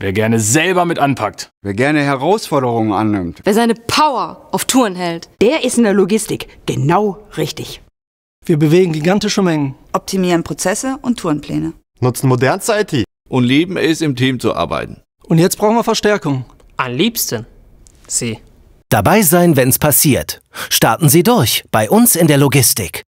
Wer gerne selber mit anpackt. Wer gerne Herausforderungen annimmt. Wer seine Power auf Touren hält. Der ist in der Logistik genau richtig. Wir bewegen gigantische Mengen. Optimieren Prozesse und Tourenpläne. Nutzen modernste IT. Und lieben es, im Team zu arbeiten. Und jetzt brauchen wir Verstärkung. Am liebsten. Sie. Dabei sein, wenn's passiert. Starten Sie durch bei uns in der Logistik.